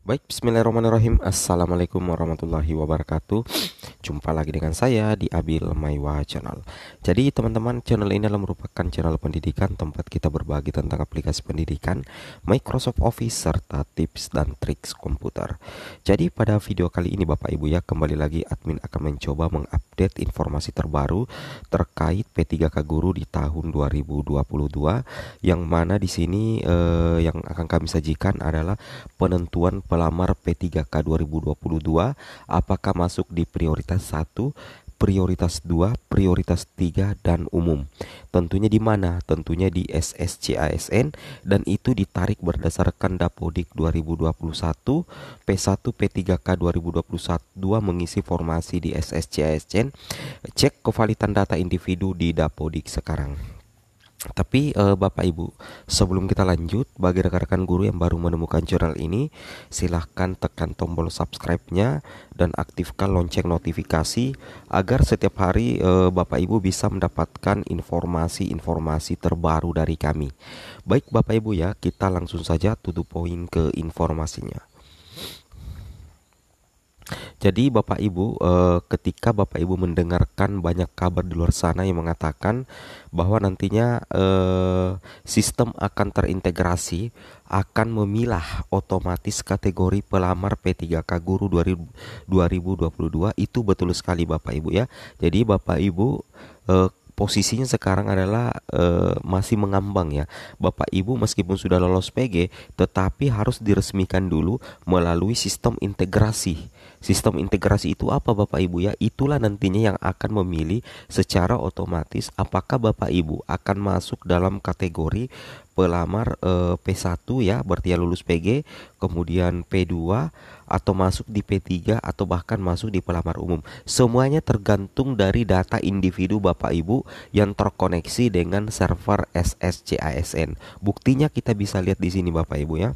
Baik, bismillahirrahmanirrahim Assalamualaikum warahmatullahi wabarakatuh Jumpa lagi dengan saya di Abil Maiwa Channel Jadi teman-teman, channel ini adalah merupakan channel pendidikan Tempat kita berbagi tentang aplikasi pendidikan Microsoft Office serta tips dan trik komputer Jadi pada video kali ini Bapak Ibu ya Kembali lagi admin akan mencoba mengupdate informasi terbaru Terkait P3K Guru di tahun 2022 Yang mana di sini eh, yang akan kami sajikan adalah penentuan pelamar P3K 2022 apakah masuk di prioritas 1, prioritas 2, prioritas 3 dan umum. Tentunya di mana? Tentunya di SSCASN dan itu ditarik berdasarkan Dapodik 2021 P1 P3K 2021 mengisi formasi di SSCASN. Cek kevalitan data individu di Dapodik sekarang. Tapi uh, Bapak Ibu, sebelum kita lanjut, bagi rekan-rekan guru yang baru menemukan channel ini, silahkan tekan tombol subscribe-nya dan aktifkan lonceng notifikasi agar setiap hari uh, Bapak Ibu bisa mendapatkan informasi-informasi terbaru dari kami. Baik Bapak Ibu ya, kita langsung saja tutup poin ke informasinya. Jadi Bapak Ibu, eh, ketika Bapak Ibu mendengarkan banyak kabar di luar sana yang mengatakan bahwa nantinya eh, sistem akan terintegrasi akan memilah otomatis kategori pelamar P3K Guru 2022 itu betul sekali Bapak Ibu ya. Jadi Bapak Ibu eh, posisinya sekarang adalah masih mengambang ya. Bapak Ibu meskipun sudah lolos PG tetapi harus diresmikan dulu melalui sistem integrasi Sistem integrasi itu apa Bapak Ibu ya? Itulah nantinya yang akan memilih secara otomatis apakah Bapak Ibu akan masuk dalam kategori pelamar e, eh, P1 ya, berarti ya lulus PG, kemudian P2 atau masuk di P3 atau bahkan masuk di pelamar umum. Semuanya tergantung dari data individu Bapak Ibu yang terkoneksi dengan server SSCASN. Buktinya kita bisa lihat di sini Bapak Ibu ya.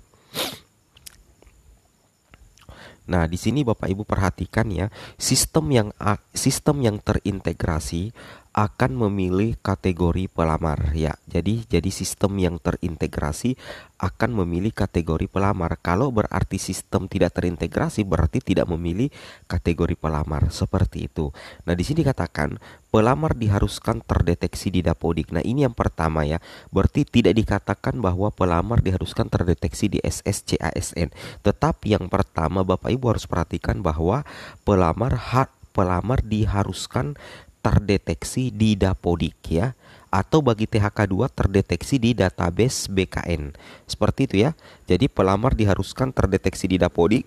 Nah, di sini Bapak Ibu perhatikan ya, sistem yang sistem yang terintegrasi akan memilih kategori pelamar ya. Jadi jadi sistem yang terintegrasi akan memilih kategori pelamar. Kalau berarti sistem tidak terintegrasi berarti tidak memilih kategori pelamar seperti itu. Nah, di sini dikatakan pelamar diharuskan terdeteksi di Dapodik. Nah, ini yang pertama ya. Berarti tidak dikatakan bahwa pelamar diharuskan terdeteksi di SSCASN. Tetapi yang pertama Bapak Ibu harus perhatikan bahwa pelamar hak pelamar diharuskan terdeteksi di Dapodik ya atau bagi THK2 terdeteksi di database BKN. Seperti itu ya. Jadi pelamar diharuskan terdeteksi di Dapodik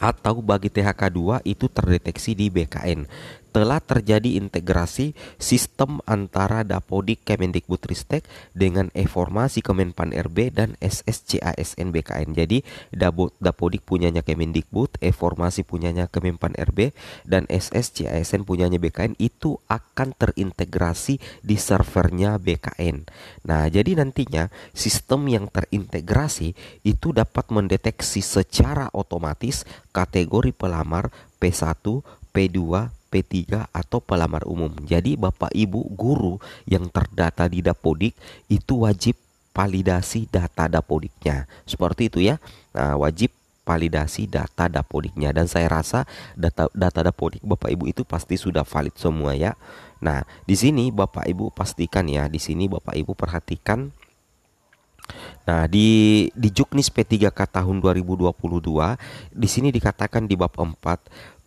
atau bagi THK2 itu terdeteksi di BKN. Telah terjadi integrasi sistem antara Dapodik Kemendikbudristek dengan informasi Kemenpan RB dan SSCASN BKN. Jadi Dapodik punyanya Kemendikbud, informasi punyanya Kemenpan RB dan SSCASN punyanya BKN itu akan terintegrasi di servernya BKN. Nah, jadi nantinya sistem yang terintegrasi itu dapat mendeteksi secara otomatis kategori pelamar P1, P2, P3 atau pelamar umum. Jadi Bapak Ibu guru yang terdata di Dapodik itu wajib validasi data Dapodiknya. Seperti itu ya. Nah, wajib validasi data Dapodiknya dan saya rasa data data Dapodik Bapak Ibu itu pasti sudah valid semua ya. Nah, di sini Bapak Ibu pastikan ya, di sini Bapak Ibu perhatikan Nah, di di Juknis P3K tahun 2022, di sini dikatakan di bab 4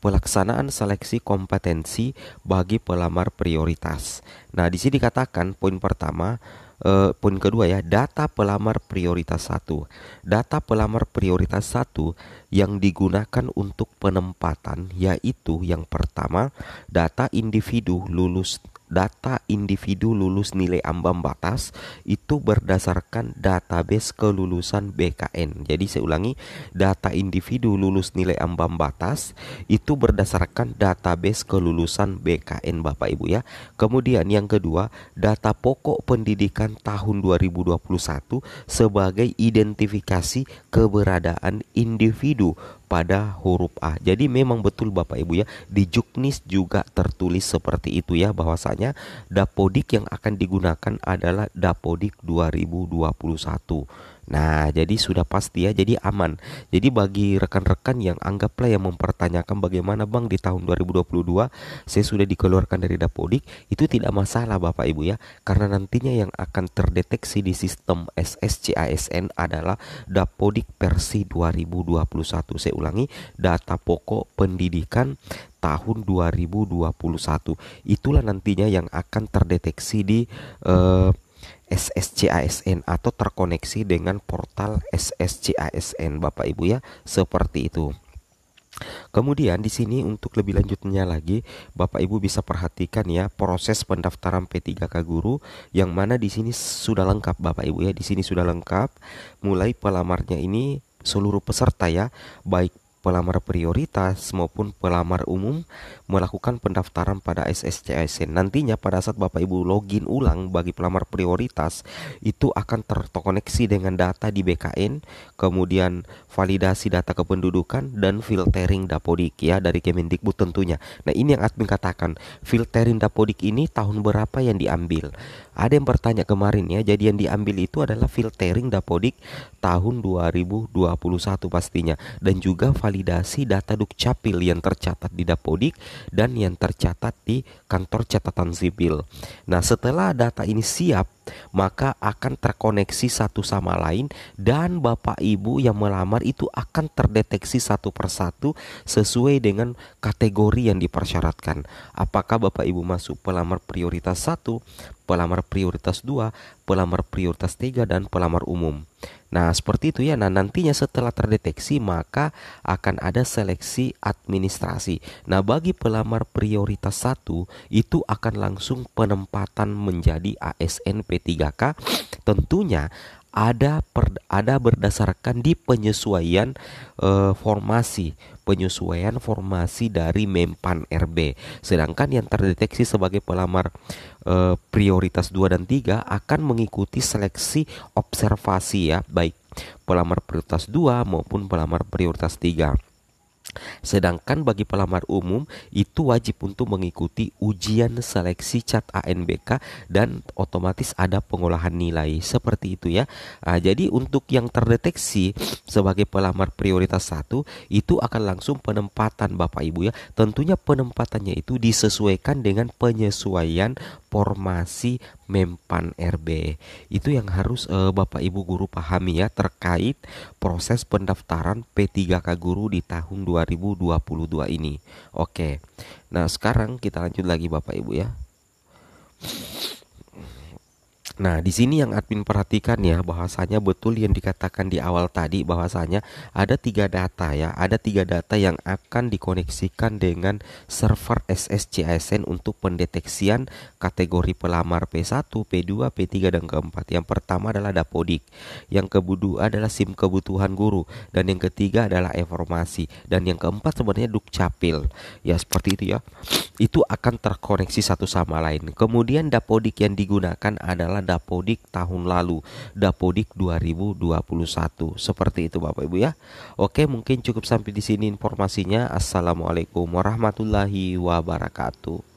pelaksanaan seleksi kompetensi bagi pelamar prioritas. Nah, di sini dikatakan poin pertama eh, poin kedua ya, data pelamar prioritas satu, Data pelamar prioritas satu yang digunakan untuk penempatan yaitu yang pertama data individu lulus data individu lulus nilai ambang batas itu berdasarkan database kelulusan BKN. Jadi saya ulangi, data individu lulus nilai ambang batas itu berdasarkan database kelulusan BKN Bapak Ibu ya. Kemudian yang kedua, data pokok pendidikan tahun 2021 sebagai identifikasi keberadaan individu individu pada huruf A. Jadi memang betul Bapak Ibu ya, di juknis juga tertulis seperti itu ya bahwasanya dapodik yang akan digunakan adalah dapodik 2021. Nah, jadi sudah pasti ya, jadi aman. Jadi bagi rekan-rekan yang anggaplah yang mempertanyakan bagaimana Bang di tahun 2022 saya sudah dikeluarkan dari Dapodik, itu tidak masalah Bapak Ibu ya, karena nantinya yang akan terdeteksi di sistem SSCASN adalah Dapodik versi 2021. Saya ulangi, data pokok pendidikan tahun 2021. Itulah nantinya yang akan terdeteksi di eh, SSCASN atau terkoneksi dengan portal SSCASN Bapak Ibu ya seperti itu. Kemudian di sini untuk lebih lanjutnya lagi Bapak Ibu bisa perhatikan ya proses pendaftaran P3K guru yang mana di sini sudah lengkap Bapak Ibu ya di sini sudah lengkap mulai pelamarnya ini seluruh peserta ya baik pelamar prioritas maupun pelamar umum melakukan pendaftaran pada SSCSN. Nantinya pada saat Bapak Ibu login ulang bagi pelamar prioritas itu akan terkoneksi dengan data di BKN, kemudian validasi data kependudukan dan filtering dapodik ya dari Kemendikbud tentunya. Nah, ini yang admin katakan, filtering dapodik ini tahun berapa yang diambil? Ada yang bertanya kemarin ya, jadi yang diambil itu adalah filtering dapodik tahun 2021 pastinya dan juga validasi memvalidasi data dukcapil yang tercatat di Dapodik dan yang tercatat di kantor catatan sipil. Nah, setelah data ini siap, maka akan terkoneksi satu sama lain dan bapak ibu yang melamar itu akan terdeteksi satu persatu sesuai dengan kategori yang dipersyaratkan. Apakah bapak ibu masuk pelamar prioritas satu, pelamar prioritas dua, pelamar prioritas tiga dan pelamar umum. Nah, seperti itu ya. Nah, nantinya setelah terdeteksi maka akan ada seleksi administrasi. Nah, bagi pelamar prioritas satu itu akan langsung penempatan menjadi ASN P3K tentunya ada per, ada berdasarkan di penyesuaian e, formasi penyesuaian formasi dari Mempan RB. Sedangkan yang terdeteksi sebagai pelamar e, prioritas 2 dan 3 akan mengikuti seleksi observasi ya, baik pelamar prioritas 2 maupun pelamar prioritas 3. Sedangkan bagi pelamar umum itu wajib untuk mengikuti ujian seleksi cat ANBK dan otomatis ada pengolahan nilai seperti itu ya. Nah, jadi untuk yang terdeteksi sebagai pelamar prioritas satu itu akan langsung penempatan Bapak Ibu ya. Tentunya penempatannya itu disesuaikan dengan penyesuaian informasi Mempan RB. Itu yang harus uh, Bapak Ibu guru pahami ya terkait proses pendaftaran P3K guru di tahun 2022 ini. Oke. Nah, sekarang kita lanjut lagi Bapak Ibu ya. Nah, di sini yang admin perhatikan ya, bahwasanya betul yang dikatakan di awal tadi bahwasanya ada tiga data ya, ada tiga data yang akan dikoneksikan dengan server SSCSN untuk pendeteksian kategori pelamar P1, P2, P3 dan keempat. Yang pertama adalah Dapodik, yang kedua adalah SIM kebutuhan guru dan yang ketiga adalah informasi dan yang keempat sebenarnya Dukcapil. Ya, seperti itu ya. Itu akan terkoneksi satu sama lain. Kemudian Dapodik yang digunakan adalah Dapodik tahun lalu, Dapodik 2021. Seperti itu Bapak Ibu ya. Oke, mungkin cukup sampai di sini informasinya. Assalamualaikum warahmatullahi wabarakatuh.